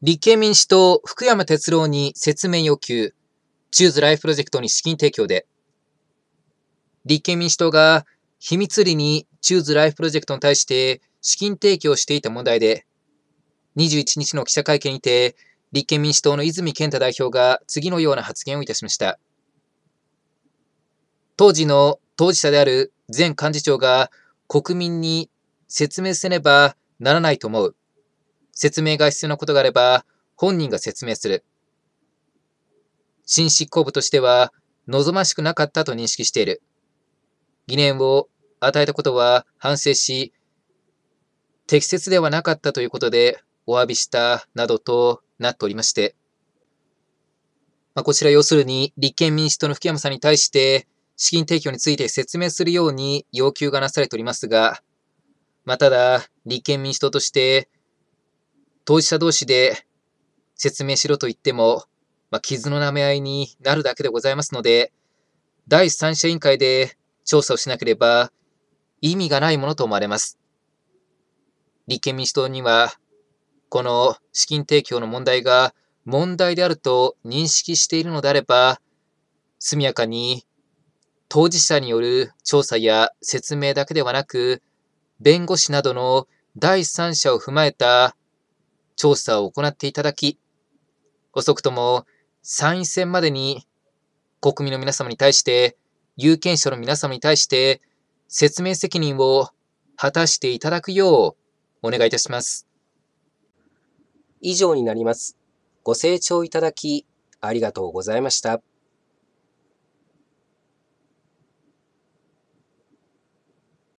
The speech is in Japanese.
立憲民主党福山哲郎に説明要求、チューズライフプロジェクトに資金提供で、立憲民主党が秘密裏にチューズライフプロジェクトに対して資金提供していた問題で、21日の記者会見にて、立憲民主党の泉健太代表が次のような発言をいたしました。当時の当事者である前幹事長が国民に説明せねばならないと思う。説明が必要なことがあれば、本人が説明する。新執行部としては、望ましくなかったと認識している。疑念を与えたことは反省し、適切ではなかったということでお詫びしたなどとなっておりまして、まあ、こちら要するに立憲民主党の福山さんに対して資金提供について説明するように要求がなされておりますが、まあ、ただ立憲民主党として当事者同士で説明しろと言っても、まあ、傷の舐め合いになるだけでございますので、第三者委員会で調査をしなければ意味がないものと思われます。立憲民主党には、この資金提供の問題が問題であると認識しているのであれば、速やかに当事者による調査や説明だけではなく、弁護士などの第三者を踏まえた調査を行っていただき、遅くとも参院選までに国民の皆様に対して、有権者の皆様に対して説明責任を果たしていただくようお願いいたします。以上になります。ご清聴いただきありがとうございました。